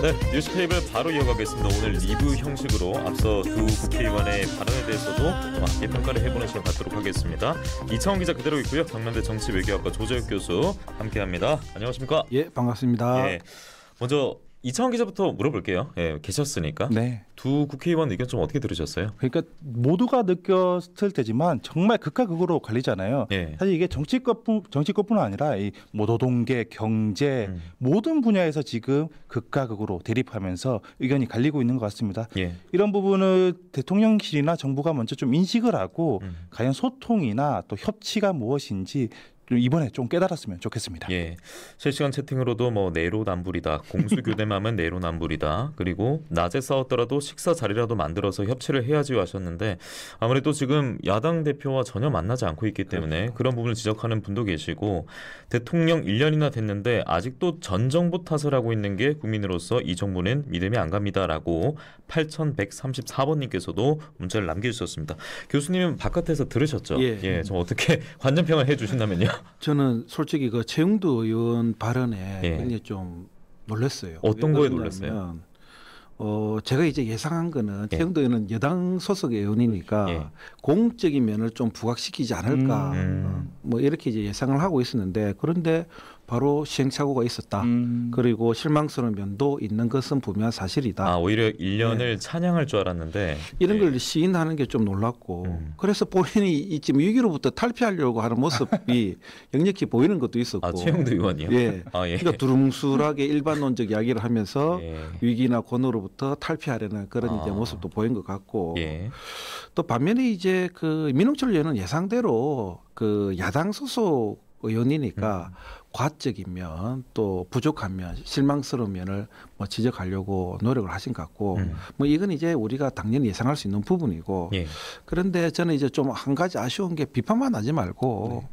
네, 뉴스테이블 바로 이어가겠습니다. 오늘 리뷰 형식으로 앞서 두 국회의원의 발언에 대해서도 함께 평가를 해보는 시간 갖도록 하겠습니다. 이창원 기자 그대로 있고요. 장면대 정치외교학과 조재욱 교수 함께합니다. 안녕하십니까? 예, 반갑습니다. 예, 먼저 이창원 기자부터 물어볼게요. 예, 계셨으니까. 네. 두 국회의원 의견 좀 어떻게 들으셨어요? 그러니까 모두가 느꼈을 때지만 정말 극과 극으로 갈리잖아요. 네. 사실 이게 정치권뿐 정치권뿐 아니라 이 노동계, 경제 음. 모든 분야에서 지금 극과 극으로 대립하면서 의견이 갈리고 있는 것 같습니다. 예. 이런 부분을 대통령실이나 정부가 먼저 좀 인식을 하고 음. 과연 소통이나 또 협치가 무엇인지 좀 이번에 좀 깨달았으면 좋겠습니다. 예. 실시간 채팅으로도 뭐 내로남불이다. 공수교대맘은 내로남불이다. 그리고 낮에 싸웠더라도 식사 자리라도 만들어서 협치를 해야지 하셨는데 아무래도 지금 야당 대표와 전혀 만나지 않고 있기 때문에 그렇죠. 그런 부분을 지적하는 분도 계시고 대통령 1년이나 됐는데 아직도 전 정부 탓을 하고 있는 게 국민으로서 이 정부는 믿음이 안 갑니다라고 8134번님께서도 문자를 남겨주셨습니다. 교수님은 바깥에서 들으셨죠? 예. 예. 좀 어떻게 관전평을 해주신다면요? 저는 솔직히 그 최영두 의원 발언에 예. 굉장히 좀 놀랐어요. 어떤 거에 놀랐어요? 어, 제가 이제 예상한 거는 예. 최영두 의원은 여당 소속 의원이니까 예. 공적인 면을 좀 부각시키지 않을까 음, 어, 뭐 이렇게 이제 예상을 하고 있었는데 그런데 바로 시행착오가 있었다. 음. 그리고 실망스러운 면도 있는 것은 분명한 사실이다. 아, 오히려 1년을 네. 찬양할 줄 알았는데 이런 네. 걸 시인하는 게 좀 놀랐고 음. 그래서 본인이 지금 위기로부터 탈피하려고 하는 모습이 역력히 보이는 것도 있었고 아, 최영도 의원이요? 예. 아, 예. 그러니까 두루뭉술하게 일반론적 이야기를 하면서 예. 위기나 권으로부터 탈피하려는 그런 아. 이제 모습도 보인 것 같고 예. 또 반면에 이제 그 민홍철 의원은 예상대로 그 야당 소속 의원이니까 음. 과적인 면, 또 부족한 면, 실망스러운 면을 뭐 지적하려고 노력을 하신 것 같고, 음. 뭐 이건 이제 우리가 당연히 예상할 수 있는 부분이고, 예. 그런데 저는 이제 좀 한 가지 아쉬운 게 비판만 하지 말고, 네.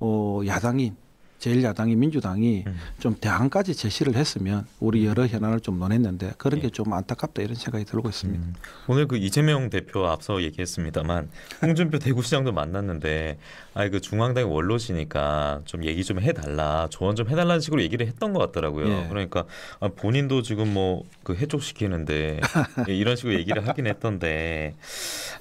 어, 야당인 제1야당이 민주당이 음. 좀 대안까지 제시를 했으면 우리 음. 여러 현안을 좀 논했는데 그런 예. 게좀 안타깝다 이런 생각이 들고 있습니다. 음. 오늘 그 이재명 대표 앞서 얘기했습니다만 홍준표 대구시장도 만났는데 아그 중앙당의 원로시니까 좀 얘기 좀 해달라 조언 좀 해달라는 식으로 얘기를 했던 것 같더라고요. 예. 그러니까 아, 본인도 지금 뭐그 해촉시키는데 예, 이런 식으로 얘기를 하긴 했던데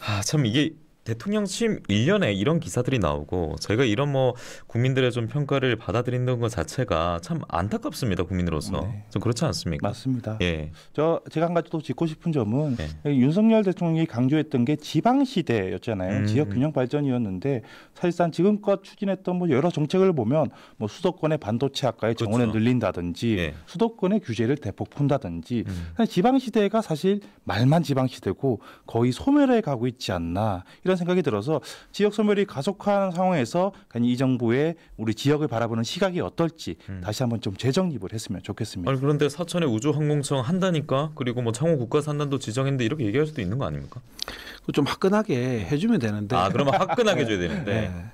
아, 참 이게 대통령 취임 1년에 이런 기사들이 나오고 저희가 이런 뭐 국민들의 좀 평가를 받아들이는 것 자체가 참 안타깝습니다 국민으로서 네. 좀 그렇지 않습니까? 맞습니다. 예. 저 제가 한 가지 또 짚고 싶은 점은 예. 윤석열 대통령이 강조했던 게 지방 시대였잖아요. 음. 지역 균형 발전이었는데 사실상 지금껏 추진했던 뭐 여러 정책을 보면 뭐 수도권의 반도체 학과의 정원을 그렇죠. 늘린다든지 예. 수도권의 규제를 대폭 푼다든지 음. 지방 시대가 사실 말만 지방 시대고 거의 소멸해 가고 있지 않나 이런. 이런 생각이 들어서 지역 소멸이 가속화하는 상황에서 이 정부의 우리 지역을 바라보는 시각이 어떨지 음. 다시 한번 좀 재정립을 했으면 좋겠습니다. 아니, 그런데 사천에 우주항공청 한다니까 그리고 뭐 창호 국가 산단도 지정했는데 이렇게 얘기할 수도 있는 거 아닙니까? 좀 화끈하게 해주면 되는데. 아 그러면 화끈하게 줘야 되는데. 네.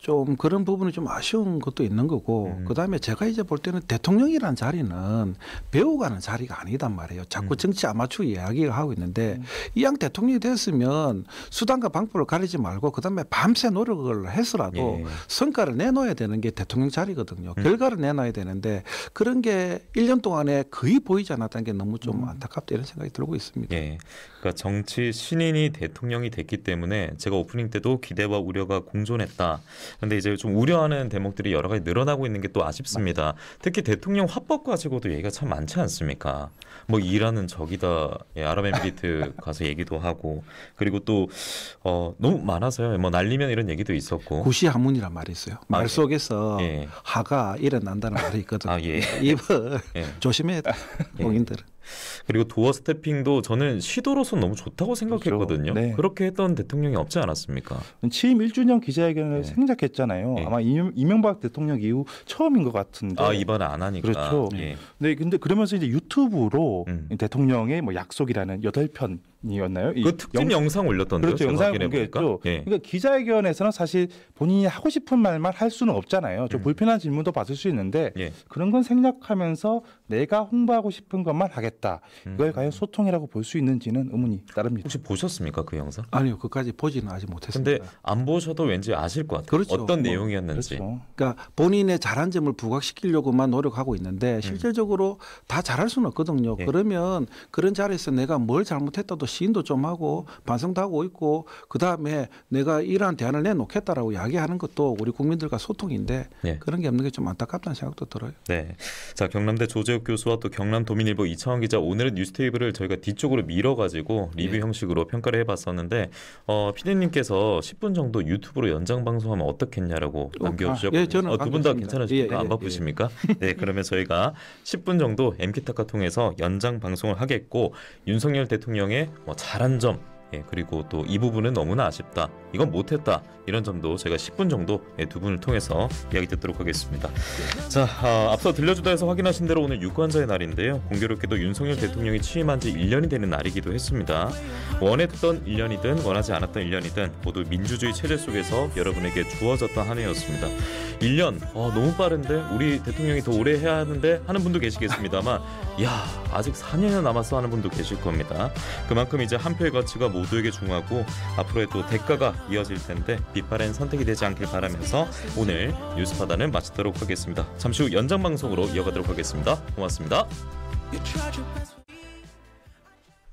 좀 그런 부분이 좀 아쉬운 것도 있는 거고 음. 그다음에 제가 이제 볼 때는 대통령이라는 자리는 배우가는 자리가 아니단 말이에요. 자꾸 음. 정치 아마추어 이야기를 하고 있는데 음. 이양 대통령이 됐으면 수단과 방법을 가리지 말고 그다음에 밤새 노력을 해서라도 예. 성과를 내놓아야 되는 게 대통령 자리거든요. 음. 결과를 내놔야 되는데 그런 게 1년 동안에 거의 보이지 않았다는 게 너무 좀 음. 안타깝다 이런 생각이 들고 있습니다. 예. 그러니까 정치 신인이 대통령이 됐기 때문에 제가 오프닝 때도 기대와 우려가 공존했다. 근데 이제 좀 우려하는 대목들이 여러 가지 늘어나고 있는 게 또 아쉽습니다. 맞아요. 특히 대통령 화법 가지고도 얘기가 참 많지 않습니까? 뭐 이라는 적이다, 예, 아랍엠비트 가서 얘기도 하고 그리고 또 어, 너무 많아서요. 뭐 날리면 이런 얘기도 있었고 고시 하문이란 말이 있어요. 아, 말 예. 속에서 예. 하가 일어난다는 말이 있거든요. 아, 예. 입을 예. 조심해야 돼. 공인들은. 예. 그리고 도어 스태핑도 저는 시도로서 너무 좋다고 그렇죠. 생각했거든요. 그렇죠. 네. 그렇게 했던 대통령이 없지 않았습니까? 취임 1주년 기자회견을 네. 생략했잖아요. 네. 아마 이명, 박 대통령 이후 처음인 것 같은데. 아이번안 하니까. 그렇죠. 네. 네, 근데 그러면서 이제 유튜브로 음. 대통령의 뭐 약속이라는 여덟 편 이었나요? 그 특집 영... 상 올렸던데요. 그렇죠. 영상 공개했죠. 예. 그러니까 기자회견에서는 사실 본인이 하고 싶은 말만 할 수는 없잖아요. 좀 음. 불편한 질문도 받을 수 있는데 예. 그런 건 생략하면서 내가 홍보하고 싶은 것만 하겠다. 이걸 음. 과연 소통이라고 볼 수 있는지는 의문이 따릅니다. 혹시 보셨습니까 그 영상? 아니요, 그까지 보지는 아직 못했습니다. 근데 안 보셔도 왠지 아실 것 같아요. 그렇죠. 어떤 뭐, 내용이었는지. 그렇죠. 그러니까 본인의 잘한 점을 부각시키려고만 노력하고 있는데 실질적으로 음. 다 잘할 수는 없거든요. 예. 그러면 그런 자리에서 내가 뭘 잘못했다도 시인도 좀 하고 반성도 하고 있고 그 다음에 내가 이러한 대안을 내놓겠다라고 이야기하는 것도 우리 국민들과 소통인데 예. 그런 게 없는 게 좀 안타깝다는 생각도 들어요. 네, 자 경남대 조재 이재혁 교수와 또 경남 도민일보 이창원 기자 오늘은 뉴스테이블을 저희가 뒤쪽으로 밀어가지고 리뷰 네. 형식으로 평가를 해봤었는데 어, 피디님께서 10분 정도 유튜브로 연장 방송하면 어떻겠냐라고 어, 남겨주셨고 아, 예, 저는 어, 두 분 다 괜찮으십니까? 예, 예, 안 예. 바쁘십니까? 예. 네, 그러면 저희가 10분 정도 엠키타카 통해서 연장 방송을 하겠고 윤석열 대통령의 뭐 잘한 점 예, 그리고 또 이 부분은 너무나 아쉽다. 이건 못했다. 이런 점도 제가 10분 정도 예, 두 분을 통해서 이야기 듣도록 하겠습니다. 자, 아, 앞서 들려주다에서 확인하신 대로 오늘 유권자의 날인데요. 공교롭게도 윤석열 대통령이 취임한 지 1년이 되는 날이기도 했습니다. 원했던 1년이든 원하지 않았던 1년이든 모두 민주주의 체제 속에서 여러분에게 주어졌던 한 해였습니다. 1년, 어, 너무 빠른데 우리 대통령이 더 오래 해야 하는데 하는 분도 계시겠습니다만, 야 아직 4년이나 남았어 하는 분도 계실 겁니다. 그만큼 이제 한 표의 가치가 모 모두에게 중요하고 앞으로의 또 대가가 이어질 텐데 비파렌 선택이 되지 않길 바라면서 오늘 뉴스파다는 마치도록 하겠습니다. 잠시 후 연장 방송으로 이어가도록 하겠습니다. 고맙습니다.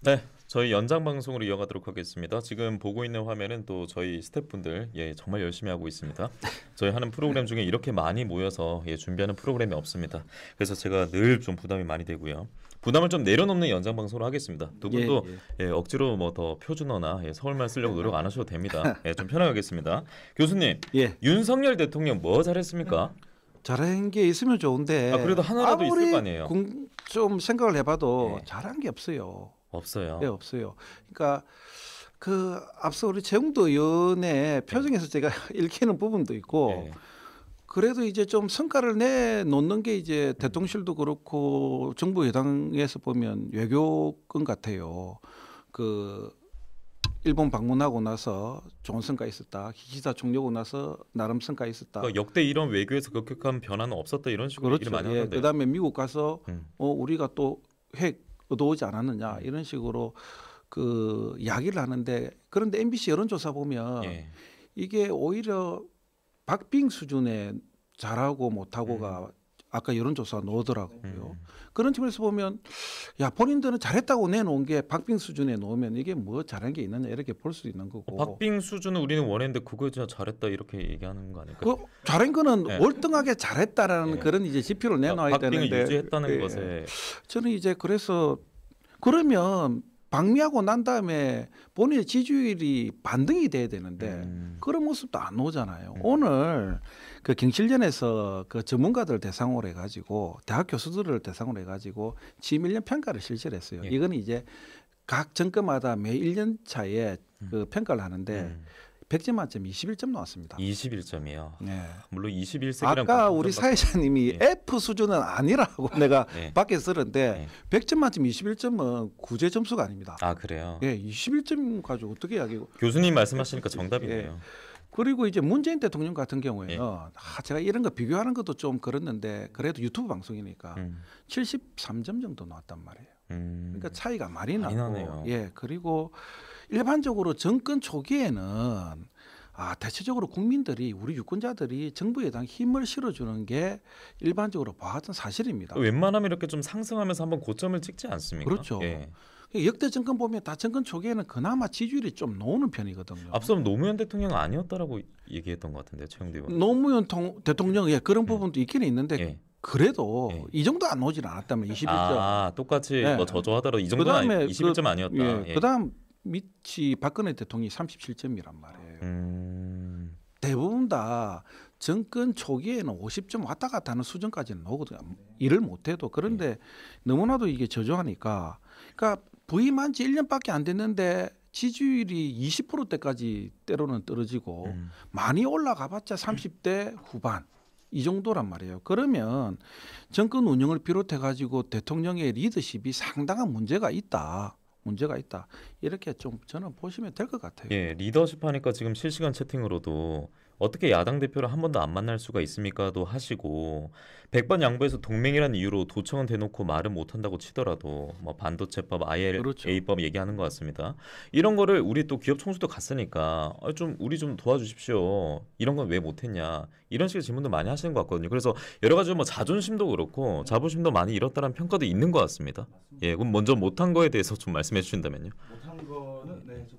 네, 저희 연장 방송으로 이어가도록 하겠습니다. 지금 보고 있는 화면은 또 저희 스태프분들 예 정말 열심히 하고 있습니다. 저희 하는 프로그램 중에 이렇게 많이 모여서 예 준비하는 프로그램이 없습니다. 그래서 제가 늘 좀 부담이 많이 되고요. 부담을 좀 내려놓는 연장 방송을 하겠습니다. 두 분도 예, 예. 예, 억지로 뭐 더 표준어나 예, 서울말 쓰려고 네. 노력 안 하셔도 됩니다. 예, 좀 편하겠습니다. 교수님, 예. 윤석열 대통령 뭐 잘했습니까? 잘한 게 있으면 좋은데 아, 그래도 하나라도 있을 거 아니에요. 공, 좀 생각을 해봐도 잘한 게 없어요. 없어요. 네, 없어요. 그러니까 그 앞서 우리 재웅도 의원의 표정에서 제가 읽히는 부분도 있고. 그래도 이제 좀 성과를 내놓는 게 이제 대통령실도 그렇고 정부 여당에서 보면 외교권 같아요. 그 일본 방문하고 나서 좋은 성과 있었다. 기시다 종료고 나서 나름 성과 있었다. 그러니까 역대 이런 외교에서 급격한 변화는 없었다 이런 식으로 그렇죠. 많이 예. 하는데. 그다음에 미국 가서 음. 어, 우리가 또핵 얻어오지 않았느냐 음. 이런 식으로 그 이야기를 하는데 그런데 MBC 여론조사 보면 예. 이게 오히려 박빙 수준의 잘하고 못하고가 음. 아까 여론조사 나오더라고요. 음. 그런 측면에서 보면 야 본인들은 잘했다고 내놓은 게 박빙 수준에 놓으면 이게 뭐 잘한 게 있느냐 이렇게 볼수 있는 거고. 어, 박빙 수준은 우리는 원했는데 그거 진짜 잘했다 이렇게 얘기하는 거 아닐까? 그 잘한 거는 네. 월등하게 잘했다라는 네. 그런 이제 지표를 아, 내놔야 박빙을 되는데. 박빙을 유지했다는 네. 것에. 저는 이제 그래서 그러면 방미하고 난 다음에 본인의 지지율이 반등이 돼야 되는데 음. 그런 모습도 안 오잖아요. 음. 오늘 그 경실련에서 그 전문가들 대상으로 해가지고 대학 교수들을 대상으로 해가지고 지밀년 금 평가를 실시했어요. 예. 이건 이제 각 정권마다 매 1년 차에 음. 그 평가를 하는데 음. 100점 만점 21점 나왔습니다. 21점이요. 네. 물론 21세기랑 아까 우리 사회자님이 예. F 수준은 아니라고 내가 예. 밖에 쓰는데 예. 100점 만점 21점은 구제 점수가 아닙니다. 아 그래요? 예, 21점 가지고 어떻게 이야기고? 교수님 말씀하시니까 정답이네요. 예. 그리고 이제 문재인 대통령 같은 경우에는 예. 아, 제가 이런 거 비교하는 것도 좀 그렇는데 그래도 유튜브 방송이니까 음. 73점 정도 나왔단 말이에요. 음. 그러니까 차이가 많이 나고, 예, 그리고 일반적으로 정권 초기에는 아, 대체적으로 국민들이 우리 유권자들이 정부 에 대한 힘을 실어주는 게 일반적으로 봐왔던 사실입니다. 그 웬만하면 이렇게 좀 상승하면서 한번 고점을 찍지 않습니까? 그렇죠. 예. 그러니까 역대 정권 보면 다 정권 초기에는 그나마 지지율이 좀 나오는 편이거든요. 앞서 노무현 대통령 아니었다라고 얘기했던 것같은데 최영대 의원. 노무현 통, 대통령 예 그런 예. 부분도 예. 있기 있는데 예. 그래도 예. 이 정도 안 오질 않았다면 21점. 아 똑같이 예. 뭐 저조하더라도 이 정도는 그다 21점 그 아니었다. 예. 그다음 미치 박근혜 대통령이 37점이란 말이에요. 음. 대부분 다 정권 초기에는 50점 왔다 갔다 하는 수준까지는 오거든요. 일을 못해도. 그런데 예. 너무나도 이게 저조하니까. 그러니까 부임한 지 1년밖에 안 됐는데 지지율이 20%대까지 때로는 떨어지고 음. 많이 올라가 봤자 30대 후반. 이 정도란 말이에요. 그러면 정권 운영을 비롯해 가지고 대통령의 리더십이 상당한 문제가 있다. 문제가 있다. 이렇게 좀 저는 보시면 될 것 같아요. 예, 리더십 하니까 지금 실시간 채팅으로도 어떻게 야당 대표를 한 번도 안 만날 수가 있습니까도 하시고 백번 양보해서 동맹이라는 이유로 도청은 대놓고 말은 못한다고 치더라도 뭐 반도체법, ILA법 그렇죠. 얘기하는 것 같습니다. 이런 거를 우리 또 기업 총수도 갔으니까 아, 좀 우리 좀 도와주십시오. 이런 건 왜 못했냐 이런 식의 질문도 많이 하시는 것 같거든요. 그래서 여러 가지 뭐 자존심도 그렇고 자부심도 많이 잃었다는 평가도 있는 것 같습니다. 예, 그럼 먼저 못한 거에 대해서 좀 말씀해 주신다면요. 못한 거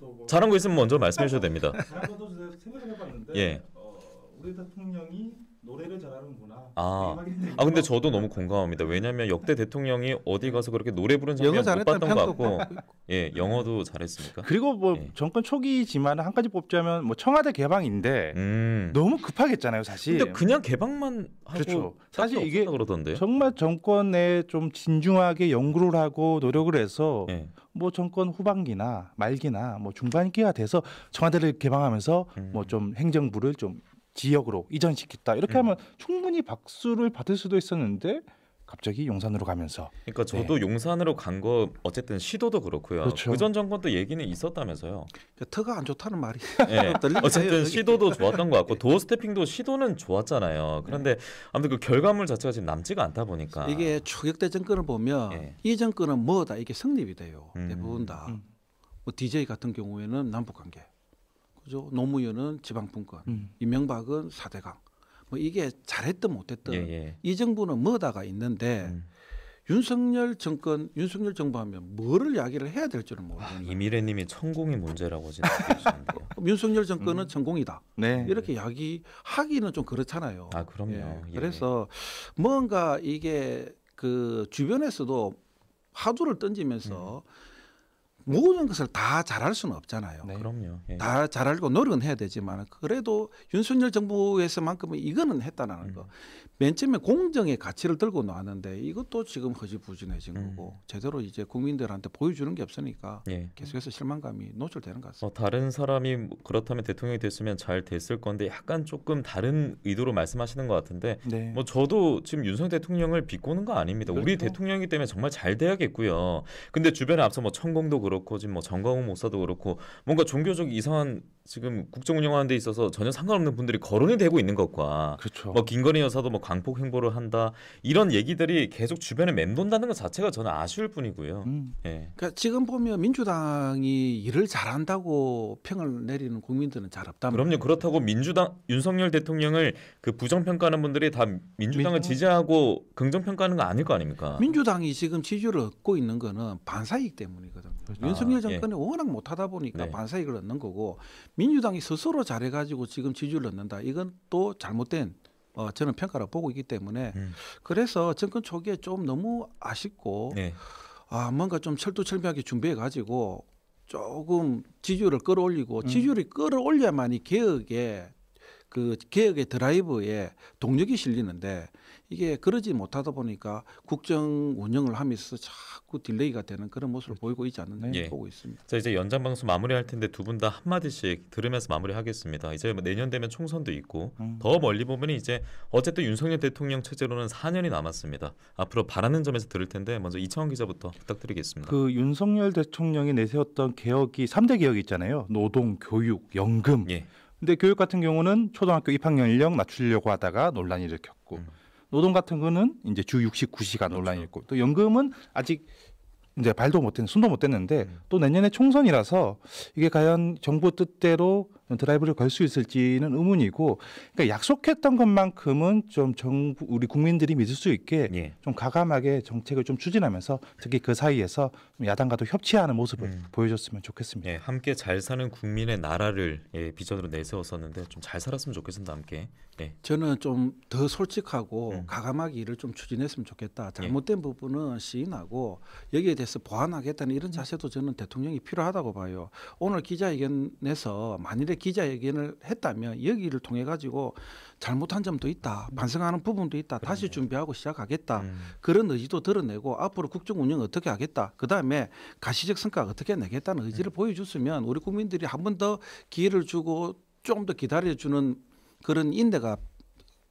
뭐 잘한 거 있으면 먼저 말씀해 주셔도 됩니다. 예. 어, 우리 대통령이 노래를 잘하는 구 아, 아 근데 저도 너무 공감합니다. 왜냐하면 역대 대통령이 어디 가서 그렇게 노래 부른 장면 못 봤던 것 같고, 예, 영어도 잘했으니까. 그리고 뭐 예. 정권 초기지만 한 가지 뽑자면 뭐 청와대 개방인데 음. 너무 급하겠잖아요, 사실. 근데 그냥 개방만 하고 그렇죠. 사실 이게 그러던데. 정말 정권에 좀 진중하게 연구를 하고 노력을 해서 예. 뭐 정권 후반기나 말기나 뭐 중반기가 돼서 청와대를 개방하면서 음. 뭐좀 행정부를 좀 지역으로 이전시켰다 이렇게 음. 하면 충분히 박수를 받을 수도 있었는데 갑자기 용산으로 가면서 그러니까 네. 저도 네. 용산으로 간 거 어쨌든 시도도 그렇고요. 그렇죠. 그전 정권도 얘기는 있었다면서요. 그러니까 터가 안 좋다는 말이. 네. 어쨌든 시도도 좋았던 것 같고 네. 도어 스태핑도 시도는 좋았잖아요. 네. 그런데 네. 아무튼 그 결과물 자체가 지금 남지가 않다 보니까 이게 초격대 정권을 보면 네. 이 정권은 뭐다 이게 성립이 돼요. 음. 대부분 다. 음. 음. 뭐 DJ 같은 경우에는 남북 관계. 그죠? 노무현은 지방분권, 음. 이명박은 사대강. 뭐 이게 잘했든 못했든 예, 예. 이 정부는 뭐다가 있는데 음. 윤석열 정권, 윤석열 정부 하면 뭐를 이야기를 해야 될 줄은 아, 모르겠네요. 이미래님이 천공이 문제라고 지금 윤석열 정권은 음. 천공이다. 네. 이렇게 이야기하기는 좀 그렇잖아요. 아 그럼요. 예. 예. 그래서 뭔가 이게 그 주변에서도 화두를 던지면서 음. 모든 것을 다 잘할 수는 없잖아요. 네. 그럼요. 예. 다 잘하고 노력은 해야 되지만 그래도 윤석열 정부에서만큼은 이거는 했다라는 음. 거. 맨 처음에 공정의 가치를 들고 나왔는데 이것도 지금 허지부진해진 음. 거고 제대로 이제 국민들한테 보여주는 게 없으니까 예. 계속해서 실망감이 노출되는 것 같습니다. 어, 다른 사람이 그렇다면 대통령이 됐으면 잘 됐을 건데 약간 조금 다른 의도로 말씀하시는 것 같은데 네. 뭐 저도 지금 윤석 대통령을 비꼬는 거 아닙니다. 그렇죠? 우리 대통령이기 때문에 정말 잘 돼야겠고요. 근데 주변에 앞서 뭐 천공도 그렇고 그렇고 지금 뭐 정광훈 목사도 그렇고 뭔가 종교적 이상한 지금 국정 운영하는 데 있어서 전혀 상관없는 분들이 거론이 되고 있는 것과 그렇죠. 뭐 김건희 여사도 뭐 광폭 행보를 한다 이런 얘기들이 계속 주변에 맴돈다는 것 자체가 저는 아쉬울 뿐이고요. 음. 예. 그러니까 지금 보면 민주당이 일을 잘한다고 평을 내리는 국민들은 잘 없다. 그럼요. 그렇다고 민주당 윤석열 대통령을 그 부정 평가하는 분들이 다 민주당을 민주 지지하고 긍정 평가하는 거 아닐 거 아닙니까? 민주당이 지금 지지를 얻고 있는 거는 반사이익 때문이거든요. 그렇죠. 윤석열 아, 예. 정권이 예. 워낙 못하다 보니까 네. 반사익을 얻는 거고 민주당이 스스로 잘해가지고 지금 지지를 얻는다. 이건 또 잘못된 어, 저는 평가를 보고 있기 때문에 음. 그래서 정권 초기에 좀 너무 아쉽고 네. 아 뭔가 좀 철두철미하게 준비해 가지고 조금 지지율을 끌어올리고 음. 지지율이 끌어올려야만이 개혁에 그 개혁의 드라이브에 동력이 실리는데 이게 그러지 못하다 보니까 국정 운영을 하면서 자꾸 딜레이가 되는 그런 모습을 그렇죠. 보이고 있지 않느냐 예. 보고 있습니다. 자 이제 연장 방송 마무리할 텐데 두 분 다 한 마디씩 들으면서 마무리하겠습니다. 이제 뭐 내년 되면 총선도 있고 음. 더 멀리 보면 이제 어쨌든 윤석열 대통령 체제로는 4년이 남았습니다. 앞으로 바라는 점에서 들을 텐데 먼저 이창원 기자부터 부탁드리겠습니다. 그 윤석열 대통령이 내세웠던 개혁이 3대 개혁 있잖아요. 노동, 교육, 연금. 예. 근데 교육 같은 경우는 초등학교 입학연령 낮추려고 하다가 논란이 일으켰고 음. 노동 같은 거는 이제 주 69시간 논란이 있고 또 연금은 아직 이제 발도 못했 는데 순도 못했는데 음. 또 내년에 총선이라서 이게 과연 정부 뜻대로 드라이브를 걸 수 있을지는 의문이고 그러니까 약속했던 것만큼은 좀 정부 우리 국민들이 믿을 수 있게 예. 좀 과감하게 정책을 좀 추진하면서 특히 그 사이에서 야당과도 협치하는 모습을 음. 보여줬으면 좋겠습니다. 예, 함께 잘 사는 국민의 나라를 예, 비전으로 내세웠었는데 좀 잘 살았으면 좋겠습니다. 함께. 예. 저는 좀 더 솔직하고 음. 과감하게 일을 좀 추진했으면 좋겠다. 예. 잘못된 부분은 시인하고 여기에 대해서 보완하겠다는 이런 음. 자세도 저는 대통령이 필요하다고 봐요. 오늘 기자회견에서 만일에 기자회견을 했다면 여기를 통해 가지고 잘못한 점도 있다 음. 반성하는 부분도 있다 다시 준비하고 시작하겠다 음. 그런 의지도 드러내고 앞으로 국정 운영 어떻게 하겠다 그다음에 가시적 성과 어떻게 내겠다는 의지를 음. 보여줬으면 우리 국민들이 한 번 더 기회를 주고 조금 더 기다려주는 그런 인대가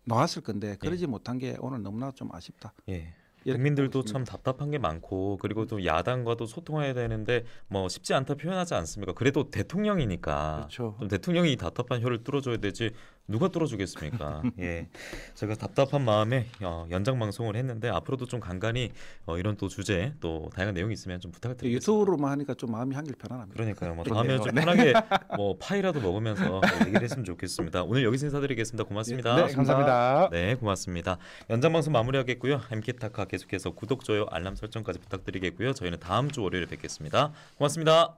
나왔을 건데 그러지 예. 못한 게 오늘 너무나 좀 아쉽다. 예. 예. 국민들도 참 답답한 게 많고 그리고 또 야당과도 소통해야 되는데 뭐 쉽지 않다 표현하지 않습니까? 그래도 대통령이니까 그렇죠. 좀 대통령이 답답한 혀를 뚫어줘야 되지 누가 뚫어주겠습니까? 예, 제가 답답한 마음에 어, 연장 방송을 했는데 앞으로도 좀 간간히 어, 이런 또 주제 또 다양한 내용이 있으면 좀 부탁드립니다. 네, 유튜브로만 하니까 좀 마음이 한결 편안합니다. 그러니까요. 뭐 다음에 좀 네. 편하게 뭐 파이라도 먹으면서 뭐 얘기를 했으면 좋겠습니다. 오늘 여기서 인사드리겠습니다. 고맙습니다. 네, 감사합니다. 네, 고맙습니다. 연장 방송 마무리하겠고요. 엠키타카 계속해서 구독, 좋아요, 알람 설정까지 부탁드리겠고요. 저희는 다음 주 월요일에 뵙겠습니다. 고맙습니다.